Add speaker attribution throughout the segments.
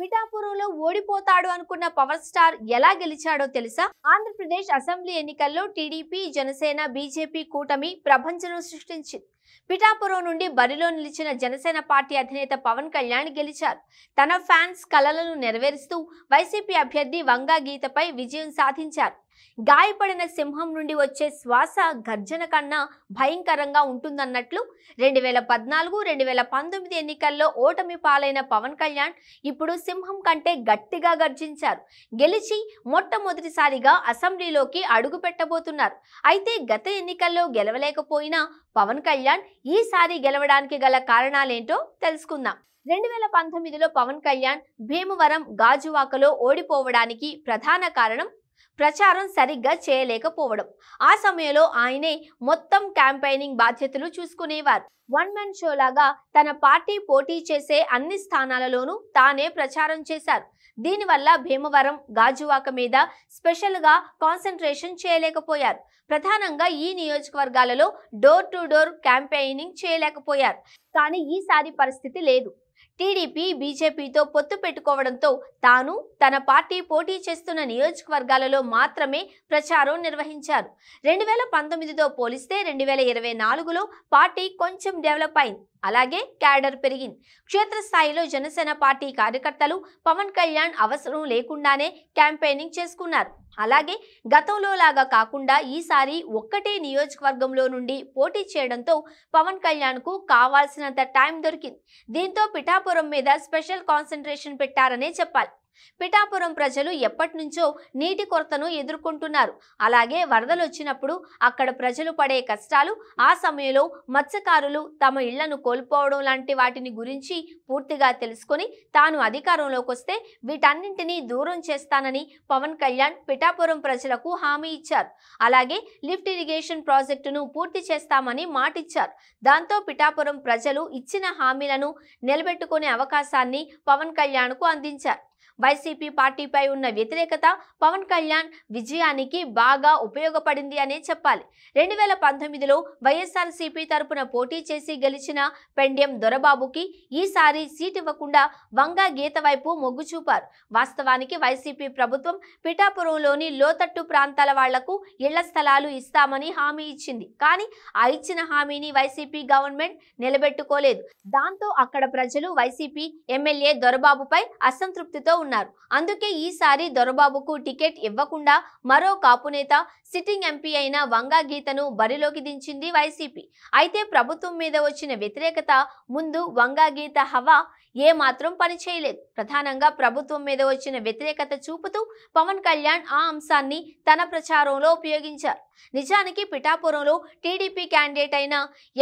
Speaker 1: పిఠాపురంలో ఓడిపోతాడు అనుకున్న పవర్ స్టార్ ఎలా గెలిచాడో తెలుసా ఆంధ్రప్రదేశ్ అసెంబ్లీ ఎన్నికల్లో టీడీపీ జనసేన బీజేపీ కూటమి ప్రపంచం సృష్టించింది పిఠాపురం నుండి బరిలో నిలిచిన జనసేన పార్టీ అధినేత పవన్ కళ్యాణ్ గెలిచారు తన ఫ్యాన్స్ కలలను నెరవేరుస్తూ వైసీపీ అభ్యర్థి వంగా గీతపై విజయం సాధించారు గాయపడిన సింహం నుండి వచ్చే శ్వాస గర్జన కన్నా భయంకరంగా ఉంటుందన్నట్లు రెండు వేల పద్నాలుగు రెండు వేల పంతొమ్మిది ఎన్నికల్లో ఓటమి పాలైన పవన్ కళ్యాణ్ ఇప్పుడు సింహం కంటే గట్టిగా గర్జించారు గెలిచి మొట్టమొదటిసారిగా అసెంబ్లీలోకి అడుగు పెట్టబోతున్నారు అయితే గత ఎన్నికల్లో గెలవలేకపోయినా పవన్ కళ్యాణ్ కళ్యాణ్ ఈసారి గెలవడానికి గల కారణాలేంటో తెలుసుకుందాం రెండు వేల పంతొమ్మిదిలో పవన్ కళ్యాణ్ భీమవరం గాజువాకలో ఓడిపోవడానికి ప్రధాన కారణం ప్రచారం సరిగ్గా చేయలేకపోవడం ఆ సమయంలో ఆయనే మొత్తం క్యాంపెయినింగ్ బాధ్యతలు చూసుకునేవారు వన్ మ్యాన్ షో లాగా తన పార్టీ పోటీ చేసే అన్ని స్థానాలలోనూ తానే ప్రచారం చేశారు దీనివల్ల భీమవరం గాజువాక మీద స్పెషల్గా కాన్సన్ట్రేషన్ చేయలేకపోయారు ప్రధానంగా ఈ నియోజకవర్గాలలో డోర్ టు డోర్ క్యాంపెయినింగ్ చేయలేకపోయారు కానీ ఈసారి పరిస్థితి లేదు టీడీపీ బీజేపీతో పొత్తు పెట్టుకోవడంతో తాను తన పార్టీ పోటీ చేస్తున్న నియోజకవర్గాలలో మాత్రమే ప్రచారం నిర్వహించారు రెండు వేల పంతొమ్మిదితో పోలిస్తే రెండు వేల ఇరవై నాలుగులో పార్టీ కొంచెం డెవలప్ అయింది అలాగే క్యాడర్ పెరిగింది క్షేత్రస్థాయిలో జనసేన పార్టీ కార్యకర్తలు పవన్ కళ్యాణ్ అవసరం లేకుండానే క్యాంపెయినింగ్ చేసుకున్నారు అలాగే గతంలో లాగా కాకుండా ఈసారి ఒక్కటే నియోజకవర్గంలో నుండి పోటీ చేయడంతో పవన్ కళ్యాణ్కు కావాల్సినంత టైం దొరికింది దీంతో పిఠా పిఠాపురం మీద స్పెషల్ కాన్సన్ట్రేషన్ పెట్టారనే చెప్పాలి పిఠాపురం ప్రజలు ఎప్పటినుంచో నీటి కొరతను ఎదుర్కొంటున్నారు అలాగే వరదలు వచ్చినప్పుడు అక్కడ ప్రజలు పడే కష్టాలు ఆ సమయంలో మత్స్యకారులు తమ ఇళ్లను కోల్పోవడం లాంటి వాటిని గురించి పూర్తిగా తెలుసుకొని తాను అధికారంలోకి వస్తే వీటన్నింటినీ దూరం చేస్తానని పవన్ కళ్యాణ్ పిఠాపురం ప్రజలకు హామీ ఇచ్చారు అలాగే లిఫ్ట్ ఇరిగేషన్ ప్రాజెక్టును పూర్తి చేస్తామని మాటిచ్చారు దాంతో పిఠాపురం ప్రజలు ఇచ్చిన హామీలను నిలబెట్టుకునే అవకాశాన్ని పవన్ కళ్యాణ్కు అందించారు వైసీపీ పార్టీపై ఉన్న వ్యతిరేకత పవన్ కళ్యాణ్ విజయానికి బాగా ఉపయోగపడింది అనే చెప్పాలి రెండు వేల పంతొమ్మిదిలో వైఎస్ఆర్సీపీ తరపున పోటీ చేసి గెలిచిన పెండ్యం దొరబాబుకి ఈసారి సీట్ ఇవ్వకుండా వంగ గీత వైపు మొగ్గు చూపారు వాస్తవానికి వైసీపీ ప్రభుత్వం పిఠాపురంలోని లోతట్టు ప్రాంతాల వాళ్లకు ఇళ్ల స్థలాలు ఇస్తామని హామీ ఇచ్చింది కానీ ఆ ఇచ్చిన హామీని వైసీపీ గవర్నమెంట్ నిలబెట్టుకోలేదు దాంతో అక్కడ ప్రజలు వైసీపీ ఎమ్మెల్యే దొరబాబుపై అసంతృప్తితో ఉన్నారు ఉన్నారు అందుకే ఈసారి దొరబాబుకు టికెట్ ఇవ్వకుండా మరో కాపు నేత సిట్టింగ్ ఎంపీ అయిన వంగా గీతను బరిలోకి దించింది వైసీపీ అయితే ప్రభుత్వం మీద వచ్చిన వ్యతిరేకత ముందు వంగా గీత హవా ఏమాత్రం పనిచేయలేదు ప్రధానంగా ప్రభుత్వం మీద వచ్చిన వ్యతిరేకత చూపుతూ పవన్ కళ్యాణ్ ఆ అంశాన్ని తన ప్రచారంలో ఉపయోగించారు నిజానికి పిఠాపురంలో టీడీపీ క్యాండిడేట్ అయిన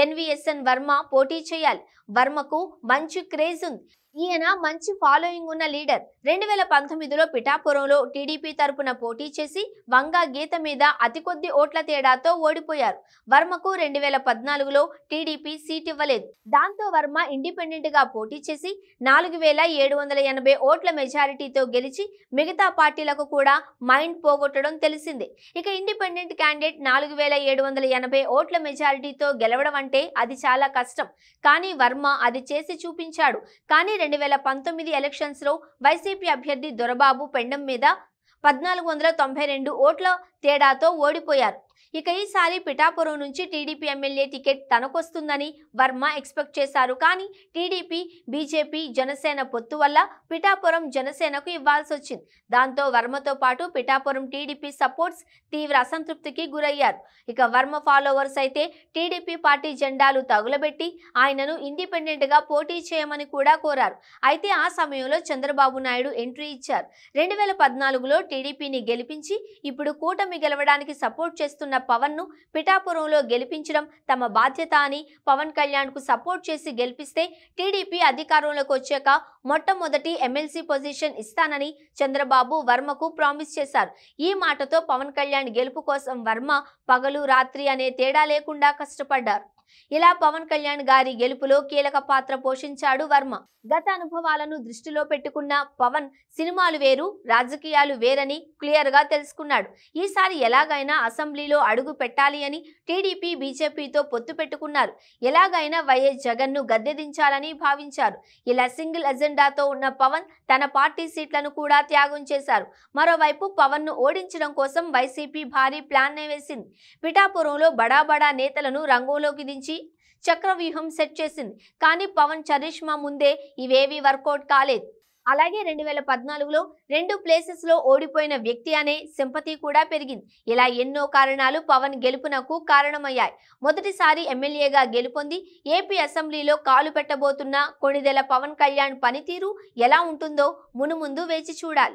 Speaker 1: ఎన్విఎస్ఎన్ వర్మ పోటీ చేయాలి వర్మకు మంచి క్రేజ్ ఉంది ఈయన మంచి ఫాలోయింగ్ ఉన్న లీడర్ రెండు వేల పంతొమ్మిదిలో పిఠాపురంలో టీడీపీ తరపున పోటీ చేసి వంగా గీత మీద అతి కొద్ది ఓట్ల తేడాతో ఓడిపోయారు వర్మకు రెండు వేల పద్నాలుగులో టీడీపీ సీట్ ఇవ్వలేదు దాంతో వర్మ ఇండిపెండెంట్ గా పోటీ చేసి నాలుగు వేల ఏడు వందల ఎనభై ఓట్ల మెజారిటీతో గెలిచి మిగతా పార్టీలకు కూడా మైండ్ పోగొట్టడం తెలిసిందే ఇక ఇండిపెండెంట్ క్యాండిడేట్ నాలుగు వేల ఏడు వందల ఎనభై ఓట్ల మెజారిటీతో గెలవడం అంటే అది చాలా కష్టం కానీ వర్మ అది చేసి చూపించాడు కానీ రెండు వేల పంతొమ్మిది ఎలక్షన్స్లో వైసీపీ అభ్యర్థి దొరబాబు పెండం మీద పద్నాలుగు వందల తొంభై రెండు ఓట్ల తేడాతో ఓడిపోయారు ఇక ఈసారి పిఠాపురం నుంచి టీడీపీ ఎమ్మెల్యే టికెట్ తనకొస్తుందని వర్మ ఎక్స్పెక్ట్ చేశారు కానీ టీడీపీ బీజేపీ జనసేన పొత్తు వల్ల పిఠాపురం జనసేనకు ఇవ్వాల్సి వచ్చింది దాంతో వర్మతో పాటు పిఠాపురం టీడీపీ సపోర్ట్స్ తీవ్ర అసంతృప్తికి గురయ్యారు ఇక వర్మ ఫాలోవర్స్ అయితే టీడీపీ పార్టీ జెండాలు తగులబెట్టి ఆయనను ఇండిపెండెంట్ గా పోటీ చేయమని కూడా కోరారు అయితే ఆ సమయంలో చంద్రబాబు నాయుడు ఎంట్రీ ఇచ్చారు రెండు వేల పద్నాలుగులో టీడీపీని గెలిపించి ఇప్పుడు కూటమి గెలవడానికి సపోర్ట్ చేస్తున్న చేస్తున్న పవన్ను పిఠాపురంలో గెలిపించడం తమ బాధ్యత అని పవన్ కు సపోర్ట్ చేసి గెలిపిస్తే టీడీపీ అధికారంలోకి వచ్చాక మొట్టమొదటి ఎమ్మెల్సీ పొజిషన్ ఇస్తానని చంద్రబాబు వర్మకు ప్రామిస్ చేశారు ఈ మాటతో పవన్ కళ్యాణ్ గెలుపు కోసం వర్మ పగలు రాత్రి అనే తేడా లేకుండా కష్టపడ్డారు ఇలా పవన్ కళ్యాణ్ గారి గెలుపులో కీలక పాత్ర పోషించాడు వర్మ గత అనుభవాలను దృష్టిలో పెట్టుకున్న పవన్ సినిమాలు వేరు రాజకీయాలు వేరని క్లియర్ గా తెలుసుకున్నాడు ఈసారి ఎలాగైనా అసెంబ్లీలో అడుగు పెట్టాలి అని టీడీపీ బీజేపీతో పొత్తు పెట్టుకున్నారు ఎలాగైనా వైఎస్ జగన్ ను గద్దెదించాలని భావించారు ఇలా సింగిల్ ఎజెండాతో ఉన్న పవన్ తన పార్టీ సీట్లను కూడా త్యాగం చేశారు మరోవైపు పవన్ ను ఓడించడం కోసం వైసీపీ భారీ నే వేసింది పిఠాపురంలో బడాబడా నేతలను రంగంలోకి గురించి చక్రవ్యూహం సెట్ చేసింది కానీ పవన్ చరిష్మా ముందే ఇవేవి వర్కౌట్ కాలేదు అలాగే రెండు వేల పద్నాలుగులో రెండు ప్లేసెస్లో ఓడిపోయిన వ్యక్తి అనే సింపతి కూడా పెరిగింది ఇలా ఎన్నో కారణాలు పవన్ గెలుపునకు కారణమయ్యాయి మొదటిసారి ఎమ్మెల్యేగా గెలుపొంది ఏపీ అసెంబ్లీలో కాలు పెట్టబోతున్న కొణిదెల పవన్ కళ్యాణ్ పనితీరు ఎలా ఉంటుందో మునుముందు వేచి చూడాలి